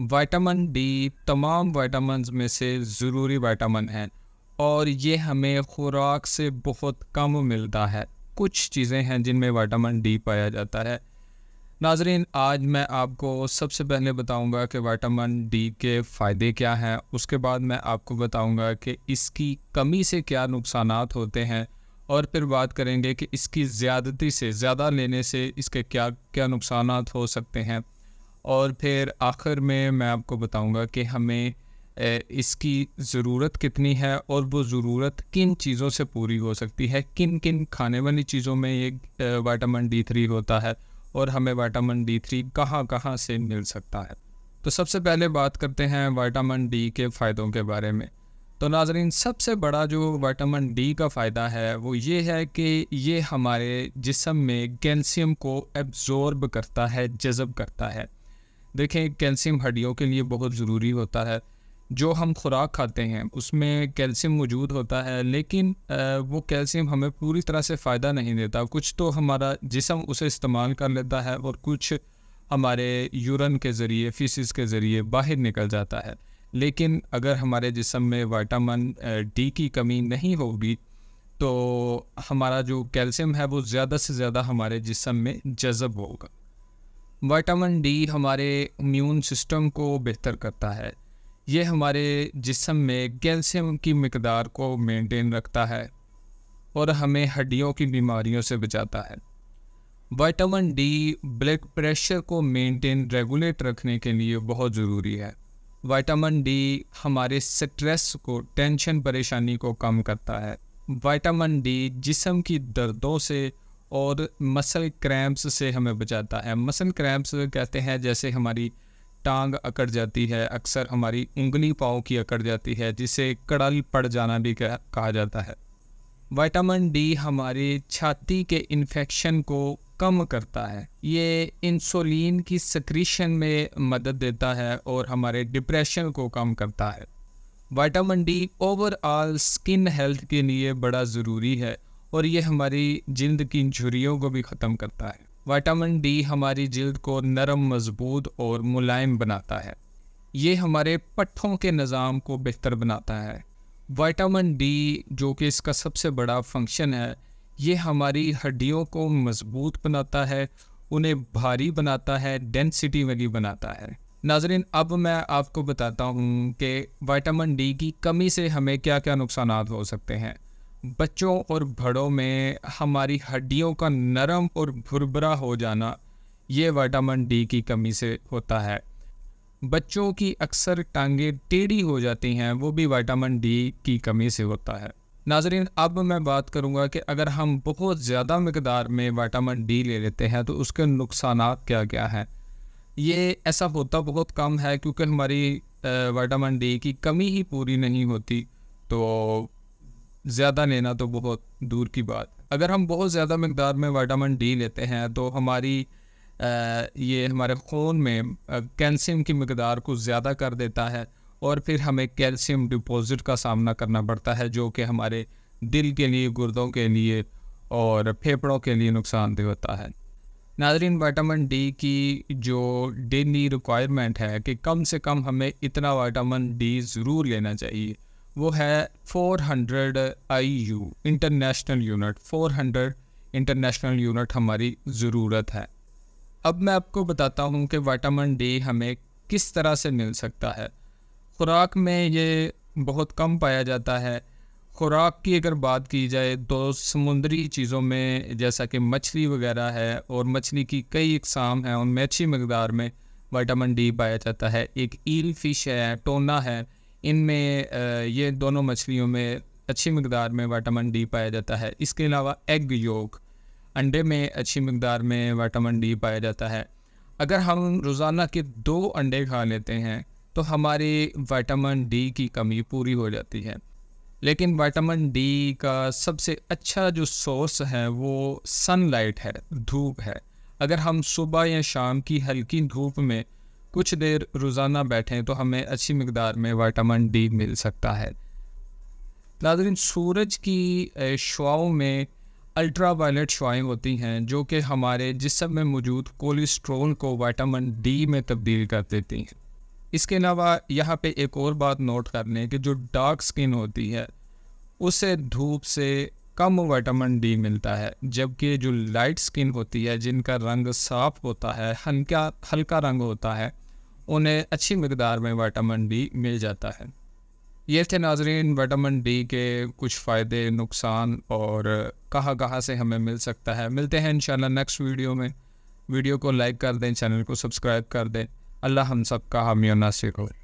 vitamin D तमाम vitamin में से ज़रूरी विटामिन है और ये हमें खुराक से बहुत कम मिलता है कुछ चीज़ें हैं जिनमें विटामिन डी पाया जाता है नाजरीन आज मैं आपको सबसे पहले बताऊंगा कि विटामिन डी के फ़ायदे क्या हैं उसके बाद मैं आपको बताऊंगा कि इसकी कमी से क्या नुकसान होते हैं और फिर बात करेंगे कि इसकी ज़्यादती से ज़्यादा लेने से इसके क्या क्या नुकसान हो सकते हैं और फिर आखिर में मैं आपको बताऊंगा कि हमें इसकी ज़रूरत कितनी है और वो ज़रूरत किन चीज़ों से पूरी हो सकती है किन किन खाने वाली चीज़ों में ये वाइटामिन डी थ्री होता है और हमें वाइटामिन डी थ्री कहाँ कहाँ से मिल सकता है तो सबसे पहले बात करते हैं वाइटामिन डी के फ़ायदों के बारे में तो नाजरीन सबसे बड़ा जो वाइटामिन डी का फ़ायदा है वो ये है कि ये हमारे जिसम में कैल्शियम को एब्ज़ॉर्ब करता है जज़ब करता है देखें कैल्शियम हड्डियों के लिए बहुत ज़रूरी होता है जो हम खुराक खाते हैं उसमें कैल्शियम मौजूद होता है लेकिन वो कैल्शियम हमें पूरी तरह से फ़ायदा नहीं देता कुछ तो हमारा जिसम उसे इस्तेमाल कर लेता है और कुछ हमारे यूरन के ज़रिए फीसिस के ज़रिए बाहर निकल जाता है लेकिन अगर हमारे जिसम में वाइटामिन डी की कमी नहीं होगी तो हमारा जो कैल्शियम है वो ज़्यादा से ज़्यादा हमारे जिसम में जज़ब होगा विटामिन डी हमारे इम्यून सिस्टम को बेहतर करता है ये हमारे जिसम में कैल्शियम की मकदार को मेंटेन रखता है और हमें हड्डियों की बीमारियों से बचाता है विटामिन डी ब्लड प्रेशर को मेंटेन रेगुलेट रखने के लिए बहुत ज़रूरी है विटामिन डी हमारे स्ट्रेस को टेंशन परेशानी को कम करता है विटामिन डी जिसम की दर्दों से और मसल क्रैम्प्स से हमें बचाता है मसल क्रैम्प्स कहते हैं जैसे हमारी टांग अकड़ जाती है अक्सर हमारी उंगली पाँव की अकड़ जाती है जिसे कड़ल पड़ जाना भी कहा जाता है विटामिन डी हमारी छाती के इन्फेक्शन को कम करता है ये इंसुलिन की सक्रीशन में मदद देता है और हमारे डिप्रेशन को कम करता है vitamin D overall skin health के लिए बड़ा ज़रूरी है और ये हमारी जिल्द की इंजरियों को भी ख़त्म करता है वाइटामिन डी हमारी जल्द को नरम मजबूत और मुलायम बनाता है ये हमारे पट्ठों के निज़ाम को बेहतर बनाता है वाइटामिन डी जो कि इसका सबसे बड़ा फंक्शन है ये हमारी हड्डियों को मजबूत बनाता है उन्हें भारी बनाता है डेंसिटी वाली बनाता है नाजरीन अब मैं आपको बताता हूँ कि वाइटामिन डी की कमी से हमें क्या क्या नुकसान हो सकते हैं बच्चों और बड़ों में हमारी हड्डियों का नरम और भुरभुरा हो जाना ये वाइटामिन डी की कमी से होता है बच्चों की अक्सर टांगें टेढ़ी हो जाती हैं वो भी वाइटामिन डी की कमी से होता है नाजरीन अब मैं बात करूंगा कि अगर हम बहुत ज़्यादा मकदार में वाइटामिन डी ले लेते हैं तो उसके नुकसान क्या क्या हैं ये ऐसा होता बहुत कम है क्योंकि हमारी वाइटामिन डी की कमी ही पूरी नहीं होती तो ज़्यादा लेना तो बहुत दूर की बात अगर हम बहुत ज़्यादा मकदार में वाइटामिन डी लेते हैं तो हमारी आ, ये हमारे खून में कैल्शियम की मकदार को ज़्यादा कर देता है और फिर हमें कैल्शियम डिपॉजिट का सामना करना पड़ता है जो कि हमारे दिल के लिए गुर्दों के लिए और फेफड़ों के लिए नुकसानदेह होता है नाजरीन वाइटामिन डी की जो डेली रिक्वायरमेंट है कि कम से कम हमें इतना वाइटामिन डी ज़रूर लेना चाहिए वो है 400 hundred I U international unit 400 international unit हमारी ज़रूरत है अब मैं आपको बताता हूँ कि वाइटामिन डी हमें किस तरह से मिल सकता है खुराक में ये बहुत कम पाया जाता है खुराक की अगर बात की जाए तो समुद्री चीज़ों में जैसा कि मछली वगैरह है और मछली की कई इकसाम हैं उनमें अच्छी मकदार में वाइटामिन डी पाया जाता है एक ईल फिश है टोना है इनमें ये दोनों मछलियों में अच्छी मकदार में वाटामिन डी पाया जाता है इसके अलावा एग योग अंडे में अच्छी मकदार में वाटामिन डी पाया जाता है अगर हम रोज़ाना के दो अंडे खा लेते हैं तो हमारी वाटामिन डी की कमी पूरी हो जाती है लेकिन वाटामिन डी का सबसे अच्छा जो सोर्स है वो सनलाइट है धूप है अगर हम सुबह या शाम की हल्की धूप में कुछ देर रोज़ाना बैठें तो हमें अच्छी मकदार में वाइटामिन डी मिल सकता है नाजरीन सूरज की शुआओं में अल्ट्रा वायलट शुआएँ होती हैं जो कि हमारे जिसम में मौजूद कोलेस्ट्रोल को वाइटामिन डी में तब्दील कर देती हैं इसके अलावा यहाँ पे एक और बात नोट कर लें कि जो डार्क स्किन होती है उसे धूप से कम विटामिन डी मिलता है जबकि जो लाइट स्किन होती है जिनका रंग साफ होता है हल्का हल्का रंग होता है उन्हें अच्छी मकदार में विटामिन डी मिल जाता है ये थे नाजरीन विटामिन डी के कुछ फ़ायदे नुकसान और कहाँ कहाँ से हमें मिल सकता है मिलते हैं इंशाल्लाह नेक्स्ट वीडियो में वीडियो को लाइक कर दें चैनल को सब्सक्राइब कर दें अल्लाह हम सब का हामी नासिर हो